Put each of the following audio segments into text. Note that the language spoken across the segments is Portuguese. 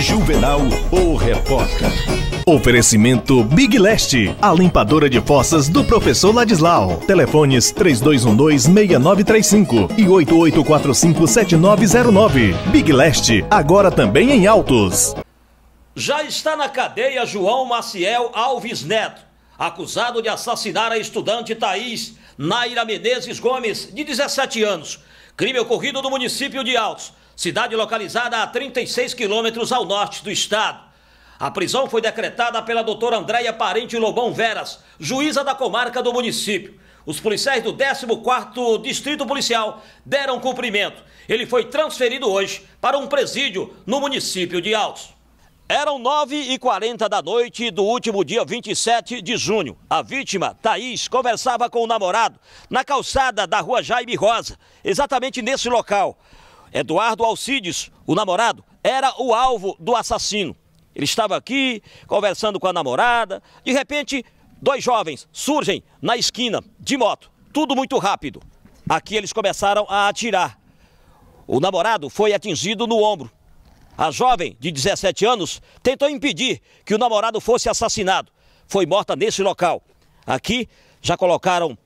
Juvenal, o repórter. Oferecimento Big Leste, a limpadora de fossas do professor Ladislau. Telefones 3212-6935 e 8845-7909. Big Leste, agora também em autos. Já está na cadeia João Maciel Alves Neto, acusado de assassinar a estudante Thaís Naira Menezes Gomes, de 17 anos. Crime ocorrido no município de Altos cidade localizada a 36 quilômetros ao norte do estado. A prisão foi decretada pela doutora Andréia Parente Lobão Veras, juíza da comarca do município. Os policiais do 14º Distrito Policial deram cumprimento. Ele foi transferido hoje para um presídio no município de Altos. Eram 9h40 da noite do último dia 27 de junho. A vítima, Thaís, conversava com o namorado na calçada da rua Jaime Rosa, exatamente nesse local. Eduardo Alcides, o namorado, era o alvo do assassino. Ele estava aqui conversando com a namorada. De repente, dois jovens surgem na esquina de moto. Tudo muito rápido. Aqui eles começaram a atirar. O namorado foi atingido no ombro. A jovem, de 17 anos, tentou impedir que o namorado fosse assassinado. Foi morta nesse local. Aqui já colocaram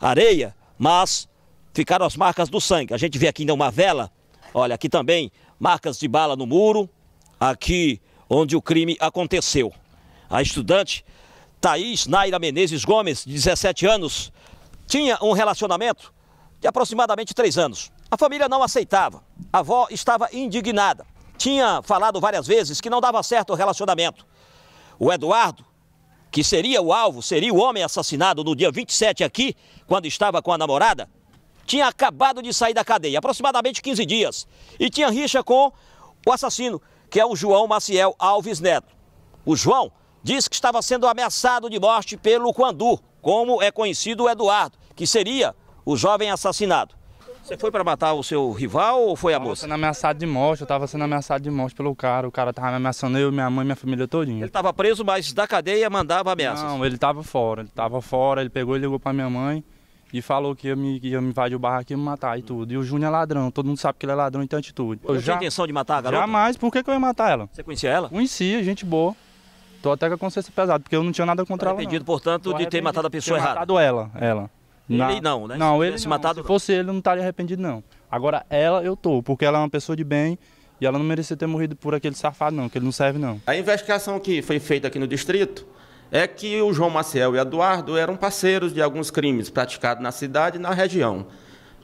areia, mas ficaram as marcas do sangue. A gente vê aqui ainda uma vela Olha, aqui também marcas de bala no muro, aqui onde o crime aconteceu. A estudante Thaís Naira Menezes Gomes, de 17 anos, tinha um relacionamento de aproximadamente 3 anos. A família não aceitava. A avó estava indignada. Tinha falado várias vezes que não dava certo o relacionamento. O Eduardo, que seria o alvo, seria o homem assassinado no dia 27 aqui, quando estava com a namorada, tinha acabado de sair da cadeia, aproximadamente 15 dias, e tinha rixa com o assassino, que é o João Maciel Alves Neto. O João disse que estava sendo ameaçado de morte pelo Quandu, como é conhecido o Eduardo, que seria o jovem assassinado. Você foi para matar o seu rival ou foi a moça? Eu sendo ameaçado de morte, eu estava sendo ameaçado de morte pelo cara. O cara estava me ameaçando eu, minha mãe, minha família todinha. Ele estava preso, mas da cadeia mandava ameaças? Não, ele estava fora. Ele estava fora, ele pegou e ligou para minha mãe e falou que ia me, ia me invadir o barraco e me matar e tudo. E o Júnior é ladrão, todo mundo sabe que ele é ladrão e tem atitude. Eu, eu já, tinha intenção de matar a garota? Jamais, por que, que eu ia matar ela? Você conhecia ela? Conhecia, gente boa. Tô até com a consciência pesada, porque eu não tinha nada contra ela. Arrependido, portanto, de ter matado a pessoa errada. matado ela, ela. Na... Ele não, né? Não, ele se não. matado. Se fosse ele, não estaria arrependido, não. Agora, ela, eu tô, porque ela é uma pessoa de bem e ela não merecia ter morrido por aquele safado, não, que ele não serve, não. A investigação que foi feita aqui no distrito é que o João Maciel e Eduardo eram parceiros de alguns crimes praticados na cidade e na região.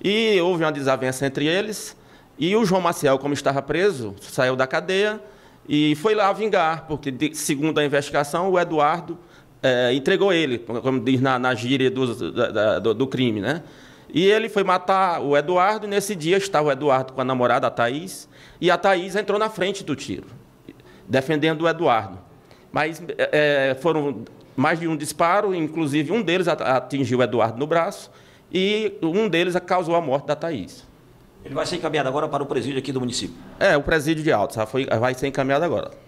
E houve uma desavença entre eles, e o João Maciel, como estava preso, saiu da cadeia e foi lá vingar, porque, segundo a investigação, o Eduardo é, entregou ele, como diz na, na gíria do, da, do, do crime, né? E ele foi matar o Eduardo, e nesse dia estava o Eduardo com a namorada, a Thaís, e a Thaís entrou na frente do tiro, defendendo o Eduardo mas é, é, foram mais de um disparo, inclusive um deles atingiu o Eduardo no braço e um deles causou a morte da Thaís. Ele vai ser encaminhado agora para o presídio aqui do município? É, o presídio de Altos vai ser encaminhado agora.